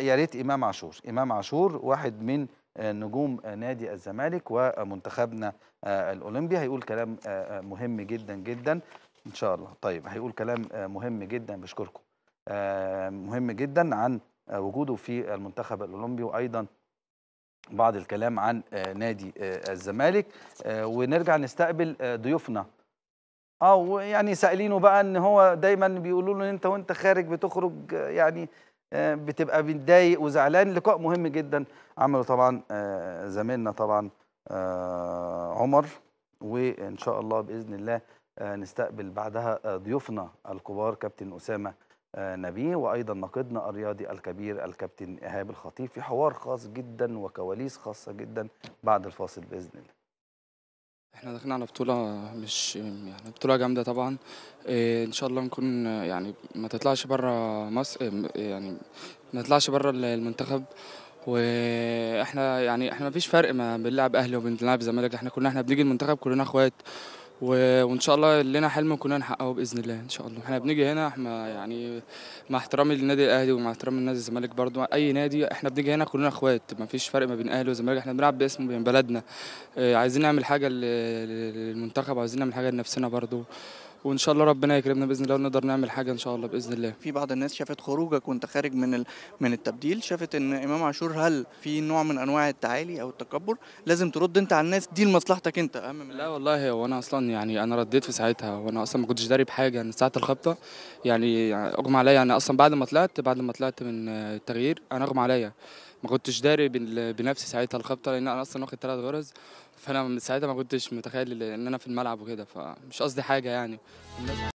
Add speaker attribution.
Speaker 1: يا ريت امام عاشور امام عاشور واحد من آه، نجوم آه، نادي الزمالك ومنتخبنا آه، الاولمبي هيقول كلام مهم جدا جدا ان شاء الله طيب هيقول كلام مهم جدا بشكركم مهم جدا عن وجوده في المنتخب الاولمبي وايضا بعض الكلام عن نادي الزمالك ونرجع نستقبل ضيوفنا اه ويعني سائلينه بقى ان هو دايما بيقولوا له انت وانت خارج بتخرج يعني آه، بتبقى متضايق وزعلان لقاء مهم جدا عمله طبعا آه، زميلنا طبعا آه، عمر وان شاء الله باذن الله نستقبل بعدها ضيوفنا الكبار كابتن اسامه نبيه وايضا ناقدنا الرياضي الكبير الكابتن ايهاب الخطيب في حوار خاص جدا وكواليس خاصه جدا بعد الفاصل باذن الله
Speaker 2: احنا داخلين على بطولة مش يعني بطولة جامدة طبعا إيه، ان شاء الله نكون يعني ما تطلعش بره مصر إيه، يعني ما تطلعش بره المنتخب واحنا يعني احنا ما فيش فرق ما بنلعب اهلي وبنلعب زمالك احنا كلنا احنا بنيجي المنتخب كلنا اخوات وان شاء الله لنا حلم كلنا نحققه باذن الله ان شاء الله احنا بنيجي هنا احنا يعني مع احترامي للنادي الاهلي ومع احترامي لنادي الزمالك برضو اي نادي احنا بنيجي هنا كلنا اخوات ما فيش فرق ما بين اهلي وزمالك احنا بنلعب باسم بلدنا آه، عايزين نعمل حاجه للمنتخب عايزين نعمل حاجه لنفسنا برضو وان شاء الله ربنا يكرمنا باذن الله ونقدر نعمل حاجه ان شاء الله باذن الله في بعض الناس شافت خروجك وانت خارج من ال... من التبديل شافت ان امام عاشور هل في نوع من انواع التعالي او التكبر لازم ترد انت على الناس دي لمصلحتك انت اهم من لا والله هو انا اصلا يعني انا رديت في ساعتها وانا اصلا ما كنتش داري بحاجه من يعني ساعه الخبطه يعني اغمى عليا يعني اصلا بعد ما طلعت بعد ما طلعت من التغيير انا اغمى عليا ما كنتش داري بنفسي ساعتها الخبطه لان انا اصلا واخد ثلاث غرز فانا من ساعتها ما كنتش متخيل ان انا في الملعب وكده فمش قصدي حاجه يعني